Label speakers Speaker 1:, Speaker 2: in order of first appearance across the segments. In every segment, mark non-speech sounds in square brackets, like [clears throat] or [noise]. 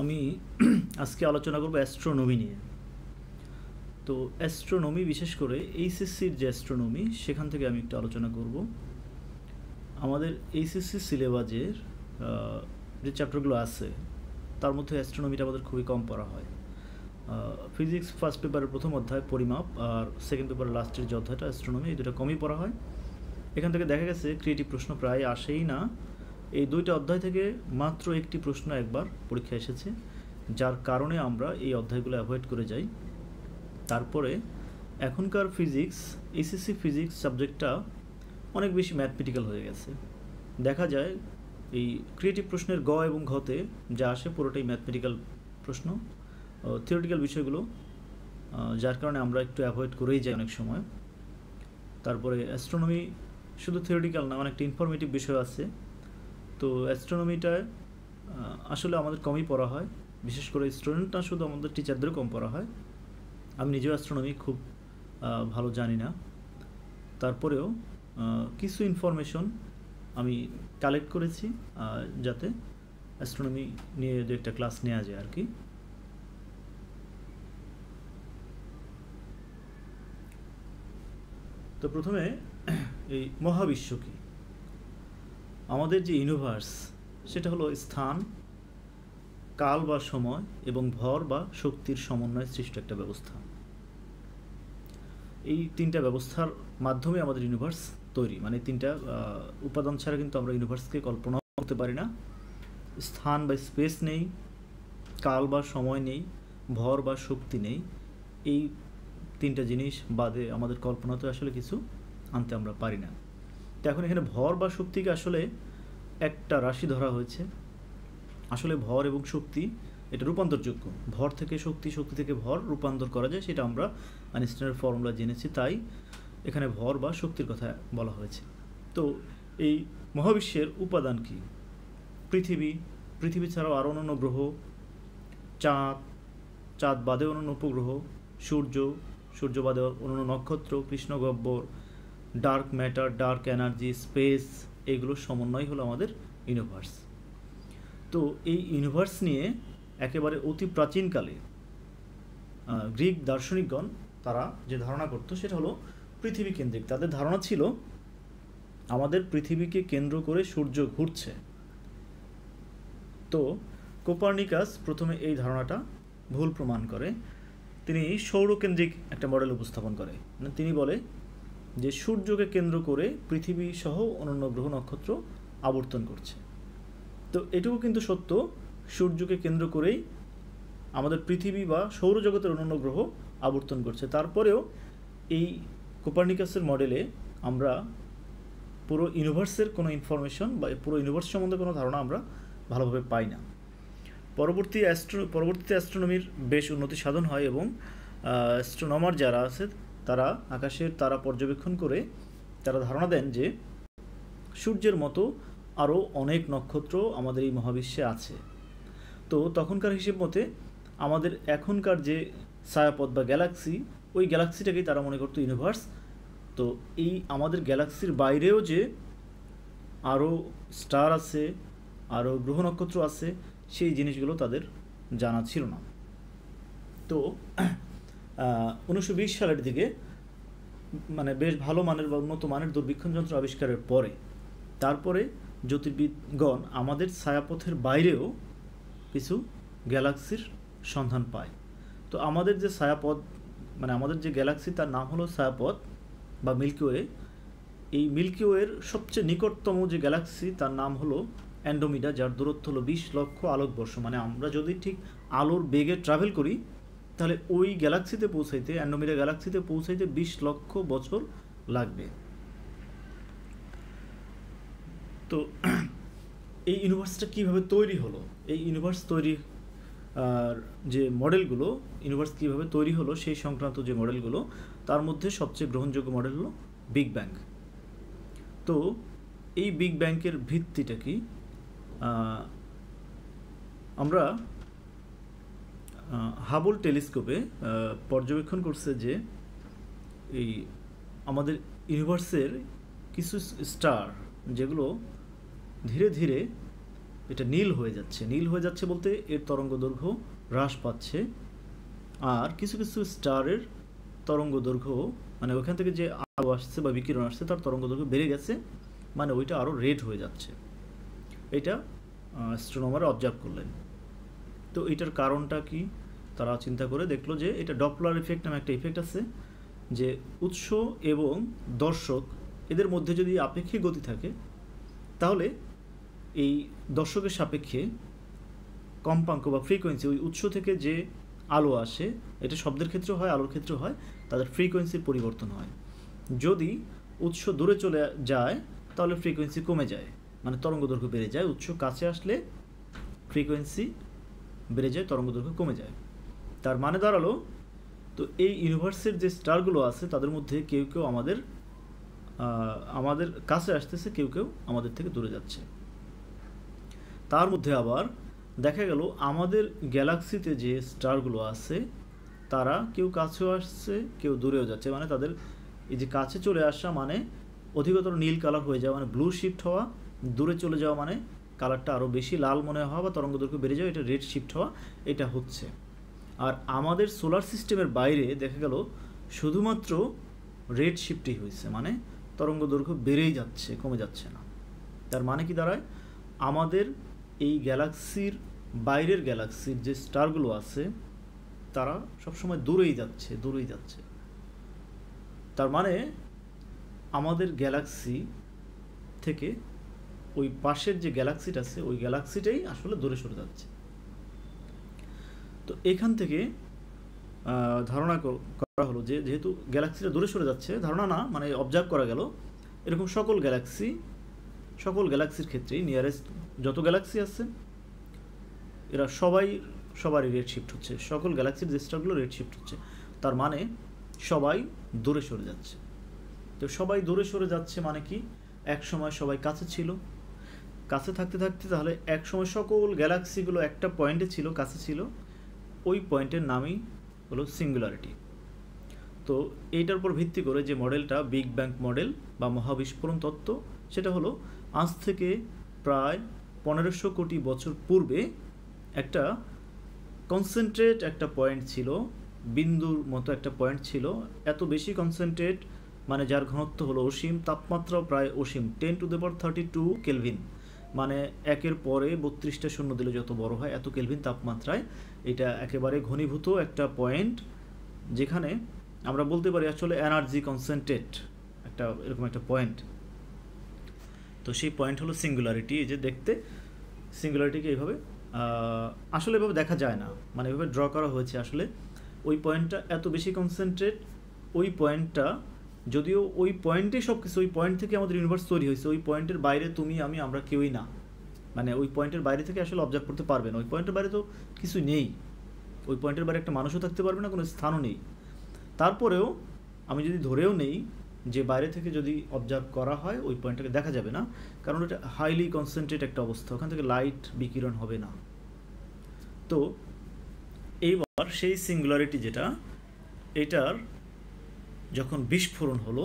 Speaker 1: আমি আজকে আলোচনা করব অ্যাস্ট্রোনমি নিয়ে তো অ্যাস্ট্রোনমি বিশেষ করে এইচএসসির যে অ্যাস্ট্রোনমি সেখান থেকে আমি একটু আলোচনা করব আমাদের এইচএসসি সিলেবাসের যে চ্যাপ্টারগুলো আছে তার মধ্যে অ্যাস্ট্রোনমিটা আমাদের খুবই কম পড়া হয় ফিজিক্স ফার্স্ট পেপারের প্রথম অধ্যায় পরিমাপ আর সেকেন্ড পেপার লাস্টের যে অধ্যায়টা অ্যাস্ট্রোনমি এই দুটো কমই পড়া হয় এখান থেকে দেখা গেছে ক্রিয়েটিভ প্রশ্ন প্রায় আসেই না এই দুইটা অধ্যায় থেকে মাত্র একটি প্রশ্ন একবার পরীক্ষা এসেছে যার কারণে আমরা এই অধ্যায়গুলো অ্যাভয়েড করে যাই তারপরে এখনকার ফিজিক্স এসএসসি ফিজিক্স সাবজেক্টটা অনেক বেশি ম্যাথমেটিক্যাল হয়ে গেছে দেখা যায় এই ক্রিয়েটিভ প্রশ্নের গ এবং ঘতে যা আসে পুরোটাই ম্যাথমেটিক্যাল প্রশ্ন থিওরিটিক্যাল বিষয়গুলো যার কারণে আমরা একটু অ্যাভয়েড করেই যাই অনেক সময় তারপরে অ্যাস্ট্রোনমি শুধু থিওরিটিক্যাল না অনেকটা ইনফরমেটিভ বিষয় আছে তো অ্যাস্ট্রোনমিটায় আসলে আমাদের কমই পড়া হয় বিশেষ করে স্টুডেন্টরা শুধু আমাদের টিচারদেরও কম পড়া হয় আমি নিজেও অ্যাস্ট্রোনমি খুব ভালো জানি না তারপরেও কিছু ইনফরমেশন আমি কালেক্ট করেছি যাতে অ্যাস্ট্রোনমি নিয়ে দু একটা ক্লাস নেওয়া যায় আর কি তো প্রথমে এই মহাবিশ্ব কী আমাদের যে ইউনিভার্স সেটা হলো স্থান কাল বা সময় এবং ভর বা শক্তির সমন্বয়ে সৃষ্ট একটা ব্যবস্থা এই তিনটা ব্যবস্থার মাধ্যমে আমাদের ইউনিভার্স তৈরি মানে তিনটা উপাদান ছাড়া কিন্তু আমরা ইউনিভার্সকে কল্পনা করতে পারি না স্থান বা স্পেস নেই কাল বা সময় নেই ভর বা শক্তি নেই এই তিনটা জিনিস বাদে আমাদের কল্পনাতে আসলে কিছু আনতে আমরা পারি না তো এখন এখানে ভর বা শক্তিকে আসলে একটা রাশি ধরা হয়েছে আসলে ভর এবং শক্তি এটা রূপান্তরযোগ্য ভর থেকে শক্তি শক্তি থেকে ভর রূপান্তর করা যায় সেটা আমরা আইনস্টাইনের ফর্মুলা জেনেছি তাই এখানে ভর বা শক্তির কথা বলা হয়েছে তো এই মহাবিশ্বের উপাদান কি পৃথিবী পৃথিবী ছাড়াও আরও অন্যান্য গ্রহ চাঁদ চাঁদ বাদে অন্যান্য উপগ্রহ সূর্য সূর্য বাদে অন্যান্য নক্ষত্র কৃষ্ণগব্বর dark matter dark energy space এগুলোর সমন্বয় হলো আমাদের ইউনিভার্স তো এই ইউনিভার্স নিয়ে একেবারে অতি প্রাচীনকালে গ্রিক দার্শনিকগণ তারা যে ধারণা করত সেটা হলো পৃথিবী কেন্দ্রিক তাদের ধারণা ছিল আমাদের পৃথিবীকে কেন্দ্র করে সূর্য ঘুরছে তো কোপার্নিকাস প্রথমে এই ধারণাটা ভুল প্রমাণ করে তিনি সৌরকেন্দ্রিক একটা মডেল উপস্থাপন করে মানে তিনি বলে যে সূর্যকে কেন্দ্র করে পৃথিবী সহ অন্যান্য গ্রহ নক্ষত্র আবর্তন করছে তো এটুকু কিন্তু সত্য সূর্যকে কেন্দ্র করেই আমাদের পৃথিবী বা সৌরজগতের অন্যান্য গ্রহ আবর্তন করছে তারপরেও এই কোপার্নিকাসের মডেলে আমরা পুরো ইউনিভার্সের কোনো ইনফরমেশন বা পুরো ইউনিভার্স সম্বন্ধে কোনো ধারণা আমরা ভালোভাবে পাই না পরবর্তী অ্যাস্ট্রো পরবর্তীতে অ্যাস্ট্রোনমির বেশ উন্নতি সাধন হয় এবং অ্যাস্ট্রোনমার যারা আছে তারা আকাশের তারা পর্যবেক্ষণ করে তারা ধারণা দেন যে সূর্যের মতো আরও অনেক নক্ষত্র আমাদের এই মহাবিশ্বে আছে তো তখনকার হিসেব মতে আমাদের এখনকার যে ছায়াপথ বা গ্যালাক্সি ওই গ্যালাক্সিটাকেই তারা মনে করতো ইউনিভার্স তো এই আমাদের গ্যালাক্সির বাইরেও যে আরও স্টার আছে আরও গ্রহ নক্ষত্র আছে সেই জিনিসগুলো তাদের জানা ছিল না তো উনিশশো সালের দিকে মানে বেশ ভালো মানের বা উন্নত মানের দূরবীক্ষণ যন্ত্র আবিষ্কারের পরে তারপরে জ্যোতির্বিদগণ আমাদের ছায়াপথের বাইরেও কিছু গ্যালাক্সির সন্ধান পায় তো আমাদের যে ছায়াপথ মানে আমাদের যে গ্যালাক্সি তার নাম হলো ছায়াপথ বা মিল্কিওয়ে এই মিল্কিওয়ের সবচেয়ে নিকটতম যে গ্যালাক্সি তার নাম হলো অ্যান্ডোমিডা যার দূরত্ব হলো বিশ লক্ষ আলোকবর্ষ মানে আমরা যদি ঠিক আলোর বেগে ট্রাভেল করি তাহলে ওই গ্যালাক্সিতে পৌঁছাইতে অ্যান্ড্রোমিডা গ্যালাক্সিতে পৌঁছাইতে বিশ লক্ষ বছর লাগবে তো [clears throat] এই ইউনিভার্সটা কীভাবে তৈরি হলো এই ইউনিভার্স তৈরি আর যে মডেলগুলো ইউনিভার্স কীভাবে তৈরি হলো সেই সংক্রান্ত যে মডেলগুলো তার মধ্যে সবচেয়ে গ্রহণযোগ্য মডেল হলো বিগ ব্যাং তো এই বিগ ব্যাংকের ভিত্তিটা কি আমরা হাবল টেলিস্কোপে পর্যবেক্ষণ করছে যে এই আমাদের ইউনিভার্সের কিছু স্টার যেগুলো ধীরে ধীরে এটা নীল হয়ে যাচ্ছে নীল হয়ে যাচ্ছে বলতে এর তরঙ্গ দৈর্ঘ্য হ্রাস পাচ্ছে আর কিছু কিছু স্টারের তরঙ্গ দৈর্ঘ্য মানে ওখান থেকে যে আলো আসছে বা বিকিরণ আসছে তার তরঙ্গ দৈর্ঘ্য বেড়ে গেছে মানে ওইটা আরও রেড হয়ে যাচ্ছে এটা অ্যাস্ট্রোনমার অবজার্ভ করলেন তো এটার কারণটা কি তারা চিন্তা করে দেখলো যে এটা ডপলার ইফেক্ট নামে একটা ইফেক্ট আছে যে উৎস এবং দর্শক এদের মধ্যে যদি আপেক্ষিক গতি থাকে তাহলে এই দর্শকের সাপেক্ষে কম্পাঙ্ক বা ফ্রিকোয়েন্সি ওই উৎস থেকে যে আলো আসে এটা শব্দের ক্ষেত্রে হয় আলোর ক্ষেত্রে হয় তাদের ফ্রিকোয়েন্সির পরিবর্তন হয় যদি উৎস দূরে চলে যায় তাহলে ফ্রিকোয়েন্সি কমে যায় মানে তরঙ্গ দৈর্ঘ্য বেড়ে যায় উৎস কাছে আসলে ফ্রিকোয়েন্সি বেড়ে যায় তরঙ্গ দৈর্ঘ্য কমে যায় তার মানে দাঁড়ালো তো এই ইউনিভার্সের যে স্টারগুলো আছে তাদের মধ্যে কেউ কেউ আমাদের আমাদের কাছে আসতেছে কেউ কেউ আমাদের থেকে দূরে যাচ্ছে তার মধ্যে আবার দেখা গেল আমাদের গ্যালাক্সিতে যে স্টারগুলো আছে তারা কেউ কাছেও আসছে কেউ দূরেও যাচ্ছে মানে তাদের এই যে কাছে চলে আসা মানে অধিকতর নীল কালার হয়ে যাওয়া মানে ব্লু শিফট হওয়া দূরে চলে যাওয়া মানে কালারটা আরও বেশি লাল মনে হওয়া বা তরঙ্গ দৈর্ঘ্য বেড়ে যাওয়া এটা রেড শিফট হওয়া এটা হচ্ছে আর আমাদের সোলার সিস্টেমের বাইরে দেখা গেল শুধুমাত্র রেড শিফটই হয়েছে মানে তরঙ্গ দৈর্ঘ্য বেড়েই যাচ্ছে কমে যাচ্ছে না তার মানে কি দাঁড়ায় আমাদের এই গ্যালাক্সির বাইরের গ্যালাক্সির যে স্টারগুলো আছে তারা সবসময় দূরেই যাচ্ছে দূরেই যাচ্ছে তার মানে আমাদের গ্যালাক্সি থেকে ওই পাশের যে গ্যালাক্সিটা আছে ওই গ্যালাক্সিটাই আসলে দূরে সরে যাচ্ছে তো এখান থেকে ধারণা করা হলো যে যেহেতু গ্যালাক্সিটা দূরে সরে যাচ্ছে ধারণা না মানে অবজার্ভ করা গেল এরকম সকল গ্যালাক্সি সকল গ্যালাক্সির ক্ষেত্রেই নিয়ারেস্ট যত গ্যালাক্সি আছে এরা সবাই সবারই রেড শিফট হচ্ছে সকল গ্যালাক্সির যে স্টারগুলো রেড শিফট হচ্ছে তার মানে সবাই দূরে সরে যাচ্ছে তো সবাই দূরে সরে যাচ্ছে মানে কি এক সময় সবাই কাছে ছিল কাছে থাকতে থাকতে তাহলে এক সময় সকল গ্যালাক্সিগুলো একটা পয়েন্টে ছিল কাছে ছিল ওই পয়েন্টের নামই হলো সিঙ্গুলারিটি তো এইটার উপর ভিত্তি করে যে মডেলটা বিগ ব্যাং মডেল বা মহাবিস্ফোরণ তত্ত্ব সেটা হলো আজ থেকে প্রায় পনেরোশো কোটি বছর পূর্বে একটা কনসেন্ট্রেট একটা পয়েন্ট ছিল বিন্দুর মতো একটা পয়েন্ট ছিল এত বেশি কনসেন্ট্রেট মানে যার ঘনত্ব হলো অসীম তাপমাত্রাও প্রায় অসীম ten to the power thirty two kelvin মানে একের পরে বত্রিশটা শূন্য দিলে যত বড় হয় এত কেলভিন তাপমাত্রায় এটা একেবারে ঘনীভূত একটা পয়েন্ট যেখানে আমরা বলতে পারি আসলে এনার্জি কনসেন্ট্রেট একটা এরকম একটা পয়েন্ট তো সেই পয়েন্ট হলো সিঙ্গুলারিটি এই যে দেখতে সিঙ্গুলারিটিকে এইভাবে আসলে এভাবে দেখা যায় না মানে এভাবে ড্র করা হয়েছে আসলে ওই পয়েন্টটা এত বেশি কনসেন্ট্রেট ওই পয়েন্টটা যদিও ওই পয়েন্টে সব কিছু ওই পয়েন্ট থেকে আমাদের ইউনিভার্স তৈরি হয়েছে ওই পয়েন্টের বাইরে তুমি আমি আমরা কেউই না মানে ওই পয়েন্টের বাইরে থেকে আসলে অবজার্ভ করতে পারবে না ওই পয়েন্টের বাইরে তো কিছু নেই ওই পয়েন্টের বাইরে একটা মানুষও থাকতে পারবে না কোনো স্থানও নেই তারপরেও আমি যদি ধরেও নেই যে বাইরে থেকে যদি অবজার্ভ করা হয় ওই পয়েন্টটাকে দেখা যাবে না কারণ ওটা হাইলি কনসেন্ট্রেট একটা অবস্থা ওখান থেকে লাইট বিকিরণ হবে না তো এইবার সেই সিঙ্গুলারিটি যেটা এটার যখন বিস্ফোরণ হলো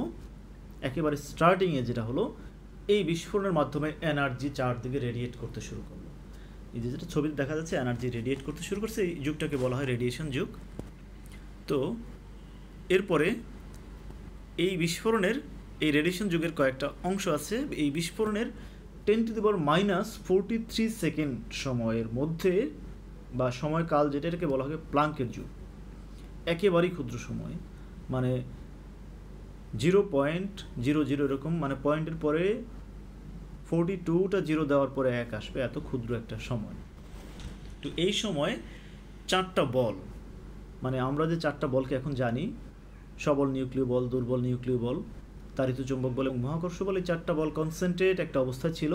Speaker 1: একেবারে স্টার্টিংয়ে যেটা হলো এই বিস্ফোরণের মাধ্যমে এনার্জি চারদিকে রেডিয়েট করতে শুরু করলো এই যেটা ছবিতে দেখা যাচ্ছে এনার্জি রেডিয়েট করতে শুরু করছে এই যুগটাকে বলা হয় রেডিয়েশন যুগ তো এরপরে এই বিস্ফোরণের এই রেডিয়েশন যুগের কয়েকটা অংশ আছে এই বিস্ফোরণের ten to the power minus forty three second সময়ের মধ্যে বা সময়কাল যেটা এটাকে বলা হয় প্লাঙ্কের যুগ একেবারেই ক্ষুদ্র সময় মানে জিরো পয়েন্ট জিরো জিরো এরকম মানে পয়েন্টের পরে ফোরটি টুটা জিরো দেওয়ার পরে এক আসবে এত ক্ষুদ্র একটা সময় তো এই সময় চারটা বল মানে আমরা যে চারটা বলকে এখন জানি সবল নিউক্লিয় বল দুর্বল নিউক্লিয় বল তারিত চুম্বক বল এবং মহাকর্ষ বল এই চারটা বল কনসেন্ট্রেট একটা অবস্থা ছিল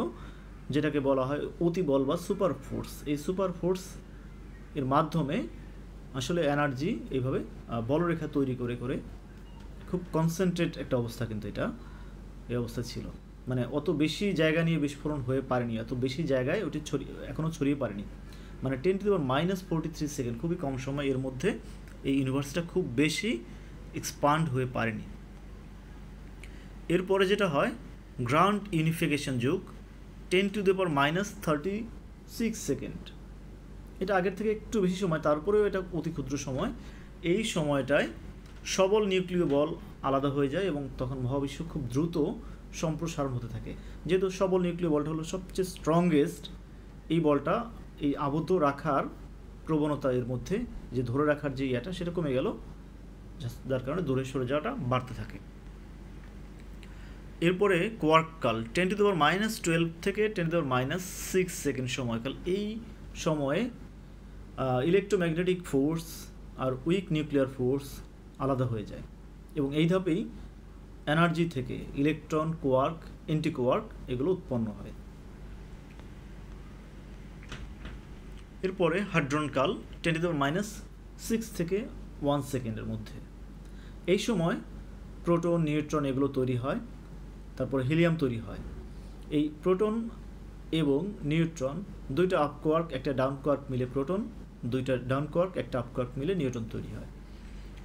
Speaker 1: যেটাকে বলা হয় অতি বল বা সুপার ফোর্স এই সুপার ফোর্স এর মাধ্যমে আসলে এনার্জি এইভাবে বলরেখা তৈরি করে করে খুব কনসেন্ট্রেট একটা অবস্থা কিন্তু এটা এই অবস্থা ছিল মানে অত বেশি জায়গা নিয়ে বিস্ফোরণ হয়ে পারেনি অত বেশি জায়গায় ওটি ছড়িয়ে এখনও ছড়িয়ে পারেনি মানে ten to the power minus forty three second খুবই কম সময় এর মধ্যে এই ইউনিভার্সটা খুব বেশি এক্সপান্ড হয়ে পারেনি এরপরে যেটা হয় গ্রাউন্ড ইউনিফিকেশন যুগ ten to the power minus thirty six second এটা আগের থেকে একটু বেশি সময় তারপরেও এটা অতি ক্ষুদ্র সময় এই সময়টায় সবল নিউক্লীয় বল আলাদা হয়ে যায় এবং তখন মহাবিশ্ব খুব দ্রুত সম্প্রসারণ হতে থাকে যেহেতু সবল নিউক্লীয় বলটা হলো সবচেয়ে স্ট্রংগেস্ট এই বলটা এই আবদ্ধ রাখার প্রবণতা এর মধ্যে যে ধরে রাখার যে ইয়াটা সেটা কমে গেল যার কারণে দূরে সরে যাওয়াটা বাড়তে থাকে এরপরে কোয়ার্ককাল ten to the power minus twelve থেকে ten the power minus six second সময়কাল এই সময়ে ইলেকট্রোম্যাগনেটিক ফোর্স আর উইক নিউক্লিয়ার ফোর্স আলাদা হয়ে যায় এবং এই ধাপেই এনার্জি থেকে ইলেকট্রন কোয়ার্ক এন্টিকোয়ার্ক এগুলো উৎপন্ন হয় এরপরে হাইড্রন কাল টেন টু মাইনাস সিক্স থেকে ওয়ান সেকেন্ডের মধ্যে এই সময় প্রোটন নিউট্রন এগুলো তৈরি হয় তারপর হিলিয়াম তৈরি হয় এই প্রোটন এবং নিউট্রন দুইটা আপ কোয়ার্ক একটা ডাউন কোয়ার্ক মিলে প্রোটন দুইটা ডাউন কোয়ার্ক একটা আপ কোয়ার্ক মিলে নিউট্রন তৈরি হয়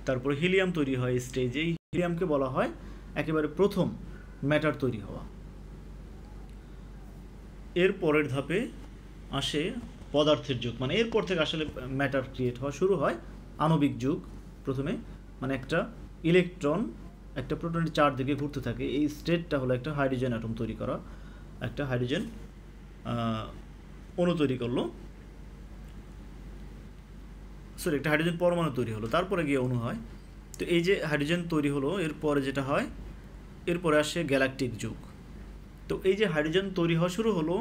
Speaker 1: তারপর হিলিয়াম তৈরি হয় স্টেজে হিলিয়ামকে বলা হয় একেবারে প্রথম ম্যাটার তৈরি হওয়া এর পরের ধাপে আসে পদার্থের যুগ মানে এরপর থেকে আসলে ম্যাটার ক্রিয়েট হওয়া শুরু হয় আণবিক যুগ প্রথমে মানে একটা ইলেকট্রন একটা প্রোটনের চারদিকে ঘুরতে থাকে এই স্টেটটা হলো একটা হাইড্রোজেন অ্যাটম তৈরি করা একটা হাইড্রোজেন অণু তৈরি করলো সরি একটা হাইড্রোজেন পরমাণু তৈরি হলো তারপরে গিয়ে অণু হয় তো এই যে হাইড্রোজেন তৈরি হলো এরপরে যেটা হয় এরপরে আসে গ্যালাকটিক যুগ তো এই যে হাইড্রোজেন তৈরি হওয়া শুরু হলো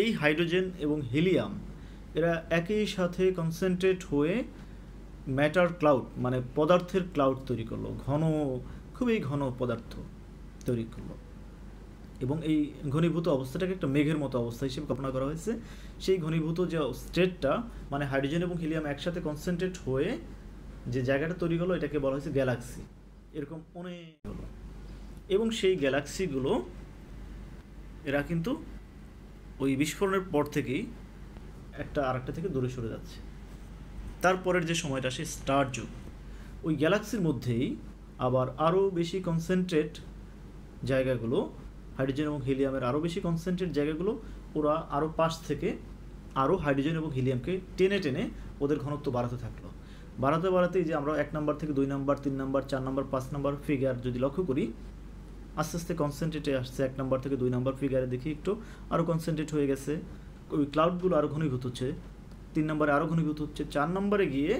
Speaker 1: এই হাইড্রোজেন এবং হিলিয়াম এরা একই সাথে কনসেন্ট্রেট হয়ে ম্যাটার ক্লাউড মানে পদার্থের ক্লাউড তৈরি করলো ঘন খুবই ঘন পদার্থ তৈরি করলো এবং এই ঘনীভূত অবস্থাটাকে একটা মেঘের মতো অবস্থা হিসেবে কল্পনা করা হয়েছে সেই ঘনীভূত যে স্টেটটা মানে হাইড্রোজেন এবং হিলিয়াম একসাথে কনসেন্ট্রেট হয়ে যে জায়গাটা তৈরি হলো এটাকে বলা হয়েছে গ্যালাক্সি এরকম অনেক এবং সেই গ্যালাক্সিগুলো এরা কিন্তু ওই বিস্ফোরণের পর থেকেই একটা আরেকটা থেকে দূরে সরে যাচ্ছে তারপরের যে সময়টা সে স্টার যুগ ওই গ্যালাক্সির মধ্যেই আবার আরও বেশি কনসেন্ট্রেট জায়গাগুলো হাইড্রোজেন এবং হিলিয়ামের আরও বেশি কনসেন্ট্রেট জায়গাগুলো ওরা আরও পাশ থেকে আরও হাইড্রোজেন এবং হিলিয়ামকে টেনে টেনে ওদের ঘনত্ব বাড়াতে থাকলো বাড়াতে বাড়াতেই যে আমরা এক নম্বর থেকে দুই নাম্বার তিন নাম্বার চার নাম্বার পাঁচ নাম্বার ফিগার যদি লক্ষ্য করি আস্তে আস্তে কনসেন্ট্রেটে আসছে এক নম্বর থেকে দুই নাম্বার ফিগারে দেখি একটু আরও কনসেন্ট্রেট হয়ে গেছে ওই ক্লাউডগুলো আরও ঘনীভূত হচ্ছে তিন নম্বরে আরও ঘনীভূত হচ্ছে চার নম্বরে গিয়ে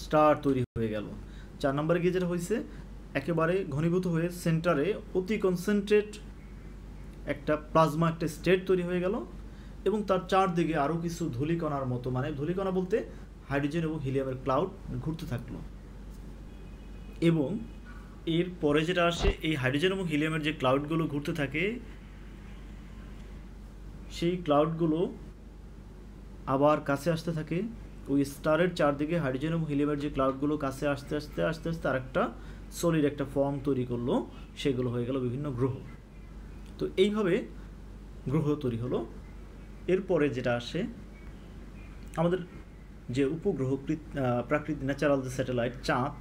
Speaker 1: স্টার তৈরি হয়ে গেল চার নম্বরে গিয়ে যেটা হয়েছে একেবারে ঘনীভূত হয়ে সেন্টারে অতি কনসেন্ট্রেট একটা প্লাজমা একটা স্টেট তৈরি হয়ে গেল এবং তার চারদিকে আরও কিছু ধুলিকণার মতো মানে ধূলিকণা বলতে হাইড্রোজেন এবং হিলিয়ামের ক্লাউড ঘুরতে থাকলো এবং এর পরে যেটা আসে এই হাইড্রোজেন এবং হিলিয়ামের যে ক্লাউডগুলো ঘুরতে থাকে সেই ক্লাউডগুলো আবার কাছে আসতে থাকে ওই স্টারের চারদিকে হাইড্রোজেন এবং হিলিয়ামের যে ক্লাউডগুলো কাছে আসতে আসতে আসতে আসতে আরেকটা সলিড একটা ফর্ম তৈরি করলো সেগুলো হয়ে গেল বিভিন্ন গ্রহ তো এইভাবে গ্রহ তৈরি হলো এরপরে যেটা আসে আমাদের যে উপগ্রহ প্রাকৃতিক ন্যাচারাল যে স্যাটেলাইট চাঁদ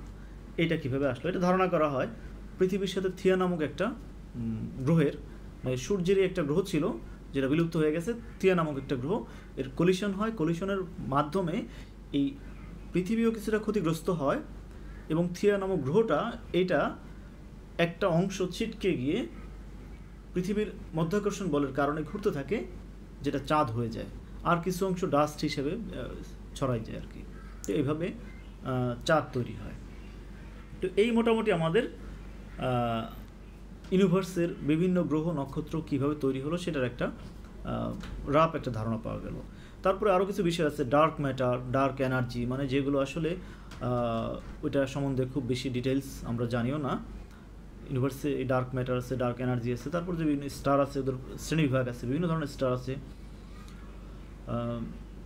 Speaker 1: এটা কিভাবে আসলো এটা ধারণা করা হয় পৃথিবীর সাথে থিয়া নামক একটা গ্রহের মানে সূর্যেরই একটা গ্রহ ছিল যেটা বিলুপ্ত হয়ে গেছে থিয়া নামক একটা গ্রহ এর কলিশন হয় কলিশনের মাধ্যমে এই পৃথিবীও কিছুটা ক্ষতিগ্রস্ত হয় এবং থিয়া নামক গ্রহটা এটা একটা অংশ ছিটকে গিয়ে পৃথিবীর মধ্যাকর্ষণ বলের কারণে ঘুরতে থাকে যেটা চাঁদ হয়ে যায় আর কিছু অংশ ডাস্ট হিসেবে ছড়াই যায় আর কি তো এইভাবে চাঁদ তৈরি হয় তো এই মোটামুটি আমাদের ইউনিভার্সের বিভিন্ন গ্রহ নক্ষত্র কিভাবে তৈরি হলো সেটার একটা রাপ একটা ধারণা পাওয়া গেল তারপরে আরও কিছু বিষয় আছে ডার্ক ম্যাটার ডার্ক এনার্জি মানে যেগুলো আসলে ওইটা সম্বন্ধে খুব বেশি ডিটেলস আমরা জানিও না ইউনিভার্সে ডার্ক ম্যাটার আছে ডার্ক এনার্জি আছে তারপর যে বিভিন্ন স্টার আছে ওদের শ্রেণীবিভাগ আছে বিভিন্ন ধরনের স্টার আছে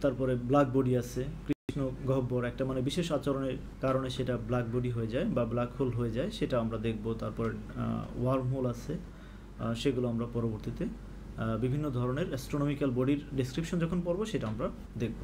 Speaker 1: তারপরে ব্ল্যাক বডি আছে কৃষ্ণ গহ্বর একটা মানে বিশেষ আচরণের কারণে সেটা ব্ল্যাক বডি হয়ে যায় বা ব্ল্যাক হোল হয়ে যায় সেটা আমরা দেখব তারপর ওয়ার্ম হোল আছে সেগুলো আমরা পরবর্তীতে বিভিন্ন ধরনের অ্যাস্ট্রোনমিক্যাল বডির ডিসক্রিপশন যখন পড়বো সেটা আমরা দেখব